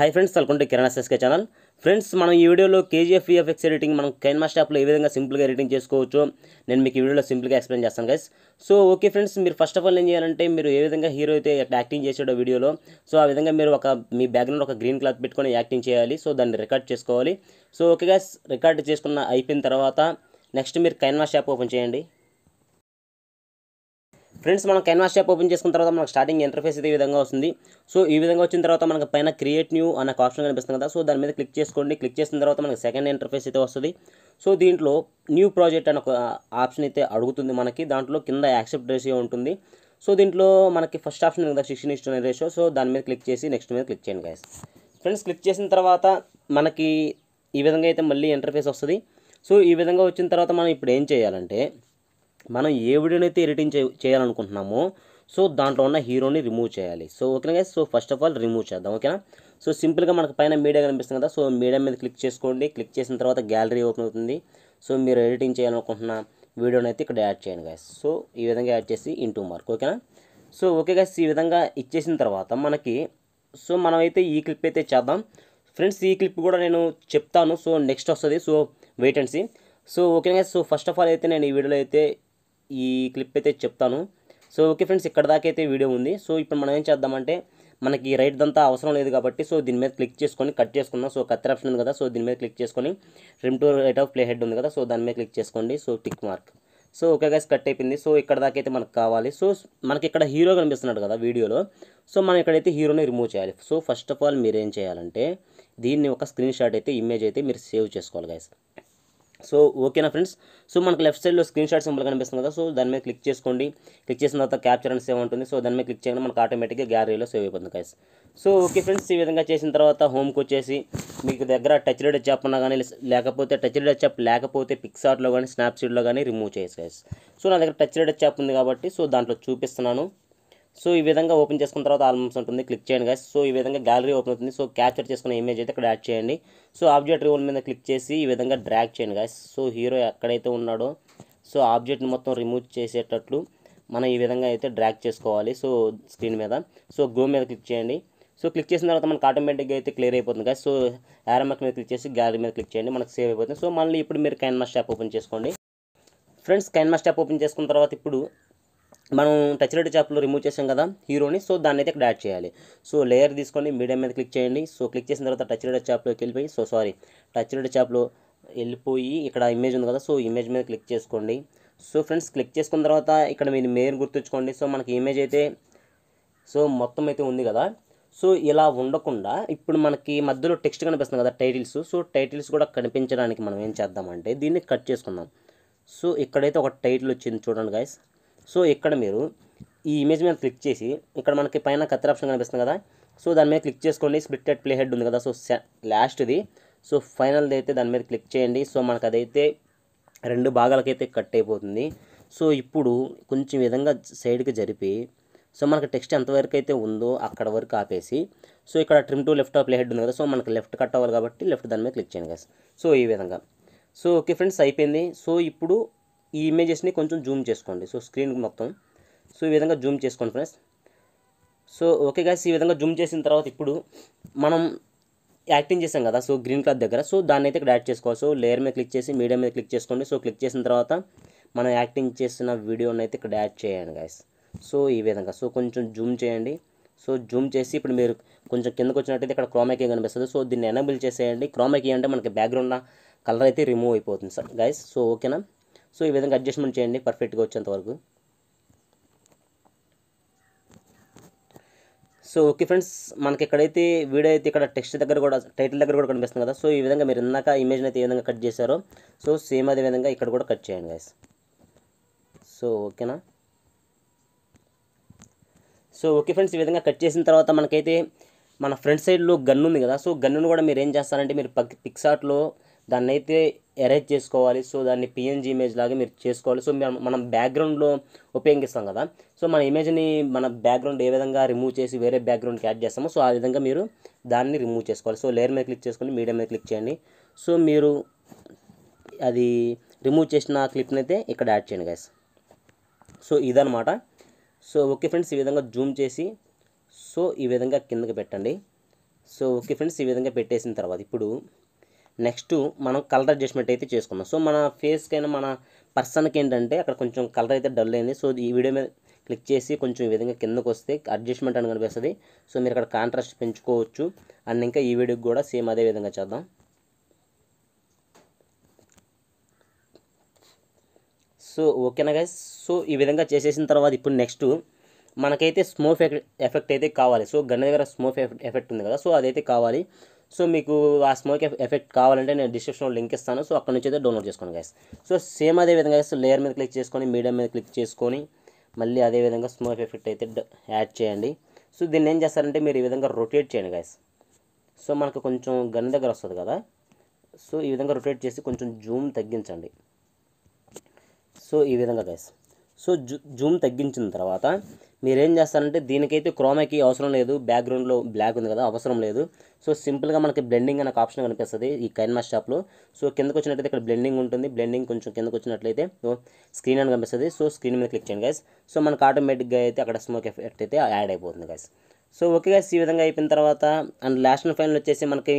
high friends తలకుంటే Kiran SSK channel friends మనం ఈ వీడియోలో కేజీఎఫ్ ఈఎఫ్ఎక్స్ ఎడిటింగ్ మనం కెన్మా స్టాప్లో ఏ విధంగా సింపుల్గా ఎడిటింగ్ చేసుకోవచ్చు నేను మీకు ఈ వీడియోలో సింపుల్గా ఎక్స్ప్లెయిన్ చేస్తాను గైస్ సో ఓకే ఫ్రెండ్స్ మీరు ఫస్ట్ ఆఫ్ ఆల్ ఏం చేయాలంటే మీరు ఏ విధంగా హీరో అయితే యాక్టింగ్ చేసాడో వీడియోలో సో ఆ విధంగా మీరు ఒక మీ బ్యాక్గ్రౌండ్ ఒక గ్రీన్ క్లాత్ పెట్టుకొని యాక్టింగ్ చేయాలి సో దాన్ని రికార్డ్ చేసుకోవాలి సో ఓకే గైస్ రికార్డ్ చేసుకున్న అయిపోయిన తర్వాత నెక్స్ట్ మీరు కెన్మా షాప్ ఓపెన్ చేయండి ఫ్రెండ్స్ మనం కెన్వాస్ షాప్ ఓపెన్ చేసుకున్న తర్వాత మనకు స్టార్టింగ్ ఇంటర్ఫేస్ అయితే ఈ విధంగా వస్తుంది సో ఈ విధంగా వచ్చిన తర్వాత మనకు పైన క్రియేట్ న్యూ అన్న ఆప్షన్ కనిపిస్తుంది కదా సో దాని మీద క్లిక్ చేసుకోండి క్లిక్ చేసిన తర్వాత మనకి సెకండ్ ఇంటర్ఫేస్ అయితే వస్తుంది సో దీంట్లో న్యూ ప్రాజెక్ట్ అనే ఒక ఆప్షన్ అయితే అడుగుతుంది మనకి దాంట్లో కింద యాక్సెప్ట్ రేషియో ఉంటుంది సో దీంట్లో మనకి ఫస్ట్ ఆప్షన్ కదా సిక్స్టీన్ ఇస్ట్ రేషియో సో దాని మీద క్లిక్ చేసి నెక్స్ట్ మీద క్లిక్ చేయండి గైస్ ఫ్రెండ్స్ క్లిక్ చేసిన తర్వాత మనకి ఈ విధంగా అయితే మళ్ళీ ఇంటర్ఫేస్ వస్తుంది సో ఈ విధంగా వచ్చిన తర్వాత మనం ఇప్పుడు ఏం చేయాలంటే మనం ఏ అయితే ఎడిటింగ్ చే చేయాలనుకుంటున్నామో సో దాంట్లో ఉన్న హీరోని రిమూవ్ చేయాలి సో ఓకేనా guys so first of all remove చేద్దాం ఓకేనా సో సింపుల్గా మనకు పైన మీడియా కనిపిస్తుంది కదా సో మీడియా మీద క్లిక్ చేసుకోండి క్లిక్ చేసిన తర్వాత గ్యాలరీ ఓపెన్ అవుతుంది సో మీరు ఎడిటింగ్ చేయాలనుకుంటున్న వీడియోని అయితే ఇక్కడ యాడ్ చేయండి గైస్ సో ఈ విధంగా యాడ్ చేసి ఇంటూ మార్క్ ఓకేనా సో ఓకే గైస్ ఈ విధంగా ఇచ్చేసిన తర్వాత మనకి సో మనమైతే ఈ క్లిప్ అయితే చేద్దాం ఫ్రెండ్స్ ఈ క్లిప్ కూడా నేను చెప్తాను సో నెక్స్ట్ వస్తుంది so wait and see so okay guys so first of all అయితే నేను ఈ వీడియోలో అయితే ఈ క్లిప్ అయితే చెప్తాను సో ఓకే ఫ్రెండ్స్ ఇక్కడ అయితే వీడియో ఉంది సో ఇప్పుడు మనం ఏం చేద్దామంటే మనకి రైట్ దంతా అవసరం లేదు కాబట్టి సో దీని మీద క్లిక్ చేసుకొని కట్ చేసుకున్నాం సో కత్తి ఆప్షన్ ఉంది కదా సో దీని మీద క్లిక్ చేసుకొని trim to right of playhead ఉంది కదా సో దాని మీద క్లిక్ చేసుకోండి so tick mark so okay guys cut అయిపోయింది సో ఇక్కడ దాకా అయితే మనకు కావాలి సో మనకి ఇక్కడ హీరో కనిపిస్తున్నాడు కదా వీడియోలో సో మనం ఇక్కడైతే హీరోని రిమూవ్ చేయాలి సో ఫస్ట్ ఆఫ్ ఆల్ మీరు ఏం చేయాలంటే దీన్ని ఒక స్క్రీన్ షాట్ అయితే ఇమేజ్ అయితే మీరు సేవ్ చేసుకోవాలి గైస్ సో ఓకేనా ఫ్రెండ్స్ సో మనకు లెఫ్ట్ సైడ్లో స్క్రీన్ షాట్ సింబల్ కనిపిస్తుంది కదా సో దాని మీద క్లిక్ చేసుకోండి క్లిక్ చేసిన తర్వాత క్యాప్చర్ అని సేవ్ ఉంటుంది సో దాని మీద క్లిక్ చేయడం మనకు ఆటోమేటిక్గా గ్యాలరీలో సేవ్ అయిపోతుంది గైస్ సో ఓకే ఫ్రెండ్స్ ఈ విధంగా చేసిన తర్వాత హోమ్కి వచ్చేసి మీకు దగ్గర టచ్ రెడ్ వచ్చాప్ ఉన్నా కానీ లేకపోతే టచ్ రెడ్ వచ్చాప్ లేకపోతే పిక్సార్ట్లో కానీ స్నాప్సీడ్లో కానీ రిమూవ్ చేసి గైస్ సో నా దగ్గర టచ్ రెడ్ వచ్చాప్ ఉంది కాబట్టి సో దాంట్లో చూపిస్తున్నాను సో ఈ విధంగా ఓపెన్ చేసుకున్న తర్వాత ఆల్బమ్స్ ఉంటుంది క్లిక్ చేయండి గాయస్ సో ఈ విధంగా గ్యాలరీ ఓపెన్ అవుతుంది సో క్యాప్చర్ చేసుకున్న ఇమేజ్ అయితే ఇక్కడ యాడ్ చేయండి సో ఆబ్జెక్ట్ రివోల్ మీద క్లిక్ చేసి ఈ విధంగా డ్రాక్ చేయండి గాయస్ సో హీరో ఎక్కడైతే ఉన్నాడో సో ఆబ్జెక్ట్ని మొత్తం రిమూవ్ చేసేటట్లు మనం ఈ విధంగా అయితే డ్రాక్ చేసుకోవాలి సో స్క్రీన్ మీద సో గో మీద క్లిక్ చేయండి సో క్లిక్ చేసిన తర్వాత మనకు ఆటోమేటిక్గా అయితే క్లియర్ అయిపోతుంది కదా సో యారమాక్ మీద క్లిక్ చేసి గ్యాలరీ మీద క్లిక్ చేయండి మనకు సేవ్ అయిపోతుంది సో మళ్ళీ ఇప్పుడు మీరు కైన్మాస్ ట్యాప్ ఓపెన్ చేసుకోండి ఫ్రెండ్స్ కైన్మాస్ ట్యాప్ ఓపెన్ చేసుకున్న తర్వాత ఇప్పుడు మనం టచ్ రెడ్ చాప్లో రిమూవ్ చేసాం కదా హీరోని సో దాన్ని అయితే ఇక్కడ యాడ్ చేయాలి సో లేయర్ తీసుకొని మీడియం మీద క్లిక్ చేయండి సో క్లిక్ చేసిన తర్వాత టచ్ రెడ్ చేపలోకి వెళ్ళిపోయి సో సారీ టచ్ రెడ్ చేపలో వెళ్ళిపోయి ఇక్కడ ఇమేజ్ ఉంది కదా సో ఇమేజ్ మీద క్లిక్ చేసుకోండి సో ఫ్రెండ్స్ క్లిక్ చేసుకున్న తర్వాత ఇక్కడ మీరు మెయిన్ గుర్తుంచుకోండి సో మనకి ఇమేజ్ అయితే సో మొత్తం అయితే ఉంది కదా సో ఇలా ఉండకుండా ఇప్పుడు మనకి మధ్యలో టెక్స్ట్ కనిపిస్తుంది కదా టైటిల్స్ సో టైటిల్స్ కూడా కనిపించడానికి మనం ఏం చేద్దామంటే దీన్ని కట్ చేసుకుందాం సో ఇక్కడైతే ఒక టైటిల్ వచ్చింది చూడండి గైస్ సో ఇక్కడ మీరు ఈ ఇమేజ్ మీద క్లిక్ చేసి ఇక్కడ మనకి పైన కత్తి ఆప్షన్ కనిపిస్తుంది కదా సో దాని మీద క్లిక్ చేసుకోండి స్ప్లిటెడ్ ప్లే హెడ్ ఉంది కదా సో లాస్ట్ది సో ఫైనల్ది అయితే దాని మీద క్లిక్ చేయండి సో మనకు అదైతే రెండు భాగాలకైతే కట్ అయిపోతుంది సో ఇప్పుడు కొంచెం విధంగా సైడ్కి జరిపి సో మనకు టెక్స్ట్ ఎంతవరకు అయితే ఉందో అక్కడ వరకు ఆపేసి సో ఇక్కడ trim to left playhead ఉంది కదా సో మనకు లెఫ్ట్ కట్ అవ్వాలి కాబట్టి లెఫ్ట్ దాని మీద క్లిక్ చేయండి కదా సో ఈ విధంగా సో ఓకే ఫ్రెండ్స్ అయిపోయింది సో ఇప్పుడు ఈ ఇమేజెస్ని కొంచెం జూమ్ చేసుకోండి సో స్క్రీన్ మొత్తం సో ఈ విధంగా జూమ్ చేసుకోండి ఫ్రెండ్స్ సో ఓకే గాయస్ ఈ విధంగా జూమ్ చేసిన తర్వాత ఇప్పుడు మనం యాక్టింగ్ చేసాం కదా సో గ్రీన్ కలర్ దగ్గర సో దాన్ని అయితే ఇక్కడ యాడ్ చేసుకోవాలి సో లేయర్ మీద క్లిక్ చేసి మీడియం మీద క్లిక్ చేసుకోండి సో క్లిక్ చేసిన తర్వాత మనం యాక్టింగ్ చేసిన వీడియోని అయితే ఇక్కడ యాడ్ చేయండి గాయస్ సో ఈ విధంగా సో కొంచెం జూమ్ చేయండి సో జూమ్ చేసి ఇప్పుడు మీరు కొంచెం కిందకు వచ్చినట్టయితే ఇక్కడ క్రోమాకీ కనిపిస్తుంది సో దీన్ని ఎనబుల్ చేసేయండి క్రోమాకీ అంటే మనకి బ్యాక్గ్రౌండ్ కలర్ అయితే రిమూవ్ అయిపోతుంది సార్ గైస్ సో ఓకేనా సో ఈ విధంగా అడ్జస్ట్మెంట్ చేయండి పర్ఫెక్ట్గా వచ్చేంత వరకు సో ఓకే ఫ్రెండ్స్ మనకి ఎక్కడైతే వీడియో అయితే ఇక్కడ టెక్స్ట్ దగ్గర కూడా టైటిల్ దగ్గర కూడా కనిపిస్తుంది కదా సో ఈ విధంగా మీరు ఇందాక ఇమేజ్ని అయితే ఏ విధంగా కట్ చేశారో సో సేమ్ అదే విధంగా ఇక్కడ కూడా కట్ చేయండి గాయస్ సో ఓకేనా సో ఓకే ఫ్రెండ్స్ ఈ విధంగా కట్ చేసిన తర్వాత మనకైతే మన ఫ్రంట్ సైడ్లో గన్ ఉంది కదా సో గన్నును కూడా మీరు ఏం చేస్తారంటే మీరు పిక్సార్ట్లో దాన్ని అయితే ఎరేజ్ చేసుకోవాలి సో దాన్ని పిఎన్జీ ఇమేజ్ లాగా మీరు చేసుకోవాలి సో మనం బ్యాక్గ్రౌండ్లో ఉపయోగిస్తాం కదా సో మన ఇమేజ్ని మన బ్యాక్గ్రౌండ్ ఏ విధంగా రిమూవ్ చేసి వేరే బ్యాక్గ్రౌండ్కి యాడ్ చేస్తామో సో ఆ విధంగా మీరు దాన్ని రిమూవ్ చేసుకోవాలి సో లేయర్ మీద క్లిక్ చేసుకొని మీడియం మీద క్లిక్ చేయండి సో మీరు అది రిమూవ్ చేసిన క్లిప్ని అయితే ఇక్కడ యాడ్ చేయండి గైస్ సో ఇదనమాట సో ఓకే ఫ్రెండ్స్ ఈ విధంగా జూమ్ చేసి సో ఈ విధంగా కిందకి పెట్టండి సో ఓకే ఫ్రెండ్స్ ఈ విధంగా పెట్టేసిన తర్వాత ఇప్పుడు నెక్స్ట్ మనం కలర్ అడ్జస్ట్మెంట్ అయితే చేసుకున్నాం సో మన ఫేస్కైనా మన పర్సన్కి ఏంటంటే అక్కడ కొంచెం కలర్ అయితే డల్ అయింది సో ఈ వీడియో మీద క్లిక్ చేసి కొంచెం ఈ విధంగా కిందకు వస్తే అడ్జస్ట్మెంట్ అని కనిపిస్తుంది సో మీరు అక్కడ కాంట్రాస్ట్ పెంచుకోవచ్చు అండ్ ఇంకా ఈ వీడియోకి కూడా సేమ్ అదే విధంగా చేద్దాం సో ఓకేనా గైస్ సో ఈ విధంగా చేసేసిన తర్వాత ఇప్పుడు నెక్స్ట్ మనకైతే స్మో ఎఫెక్ట్ ఎఫెక్ట్ అయితే కావాలి సో గన్న దగ్గర స్మో ఎఫెక్ట్ ఉంది కదా సో అదైతే కావాలి సో మీకు ఆ స్మోక్ ఎఫెక్ట్ కావాలంటే నేను డిస్క్రిప్షన్లో లింక్ ఇస్తాను సో అక్కడ నుంచి అయితే డౌన్లోడ్ చేసుకోండి గైస్ సో సేమ్ అదే విధంగా గైస్ లేయర్ మీద క్లిక్ చేసుకొని మీడియం మీద క్లిక్ చేసుకొని మళ్ళీ అదే విధంగా స్మోక్ ఎఫెక్ట్ అయితే యాడ్ చేయండి సో దీన్ని ఏం చేస్తారంటే మీరు ఈ విధంగా రొటేట్ చేయండి గైస్ సో మనకు కొంచెం గన్ దగ్గర వస్తుంది కదా సో ఈ విధంగా రొటేట్ చేసి కొంచెం జూమ్ తగ్గించండి సో ఈ విధంగా గైస్ సో జూ జూమ్ తగ్గించిన తర్వాత మీరేం చేస్తారంటే దీనికైతే క్రోమాకి అవసరం లేదు బ్యాక్గ్రౌండ్లో బ్లాక్ ఉంది కదా అవసరం లేదు సో సింపుల్గా మనకి బ్లెండింగ్ అనే ఆప్షన్ కనిపిస్తుంది ఈ మాస్ షాప్లో సో కిందకు వచ్చినట్లయితే ఇక్కడ బ్లెండింగ్ ఉంటుంది బ్లెండింగ్ కొంచెం కిందకు వచ్చినట్లయితే స్క్రీన్ అని కనిపిస్తుంది సో స్క్రీన్ మీద క్లిక్ చేయండి గైస్ సో మనకు ఆటోమేటిక్గా అయితే అక్కడ స్మోక్ ఎఫెక్ట్ అయితే యాడ్ అయిపోతుంది గైస్ సో ఓకే గైస్ ఈ విధంగా అయిపోయిన తర్వాత అండ్ లాస్ట్ అండ్ ఫైనల్ వచ్చేసి మనకి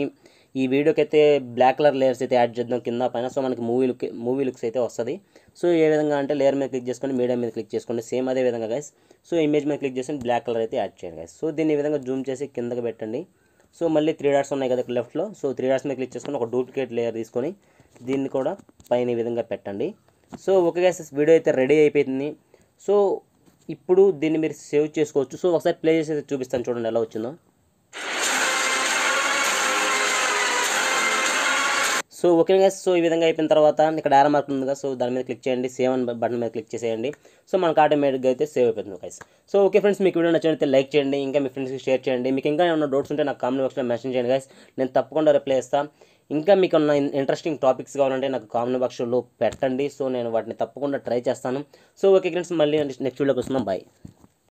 ఈ వీడియోకి అయితే బ్లాక్ కలర్ లేయర్స్ అయితే యాడ్ చేద్దాం కింద పైన సో మనకి మూవీ లుక్ మూవీ లుక్స్ అయితే వస్తుంది సో ఏ విధంగా అంటే లేయర్ మీద క్లిక్ చేసుకొని మీడియం మీద క్లిక్ చేసుకోండి సేమ్ అదే విధంగా గైస్ సో ఇమేజ్ మీద క్లిక్ చేసుకొని బ్లాక్ కలర్ అయితే యాడ్ చేయండి గైస్ సో దీన్ని విధంగా జూమ్ చేసి కిందకి పెట్టండి సో మళ్ళీ త్రీ డాట్స్ ఉన్నాయి కదా లెఫ్ట్లో సో త్రీ డాట్స్ మీద క్లిక్ చేసుకొని ఒక డూప్లికేట్ లేయర్ తీసుకొని దీన్ని కూడా పైన ఈ విధంగా పెట్టండి సో ఓకే గైస్ వీడియో అయితే రెడీ అయిపోతుంది సో ఇప్పుడు దీన్ని మీరు సేవ్ చేసుకోవచ్చు సో ఒకసారి ప్లే చేసి చూపిస్తాను చూడండి ఎలా వచ్చిందో సో ఓకే గైస్ సో ఈ విధంగా అయిపోయిన తర్వాత ఇక్కడ ఆర్ మార్క్ ఉంది కదా సో దాని మీద క్లిక్ చేయండి సేవ్ అని బటన్ మీద క్లిక్ చేసేయండి సో మనకు ఆటోమేటిక్గా అయితే సేవ్ అయిపోతుంది గైస్ సో ఓకే ఫ్రెండ్స్ మీకు వీడియో నచ్చినట్లయితే లైక్ చేయండి ఇంకా మీ ఫ్రెండ్స్కి షేర్ చేయండి మీకు ఇంకా ఏమైనా డౌట్స్ ఉంటే నాకు కామెంట్ బాక్స్లో మెన్షన్ చేయండి గైస్ నేను తప్పకుండా రిప్లై ఇస్తాను ఇంకా మీకు ఉన్న ఇంట్రెస్టింగ్ టాపిక్స్ కావాలంటే నాకు కామెంట్ బాక్స్లో పెట్టండి సో నేను వాటిని తప్పకుండా ట్రై చేస్తాను సో ఓకే ఫ్రెండ్స్ మళ్ళీ నెక్స్ట్ వీడియోకి వస్తున్నాం బాయ్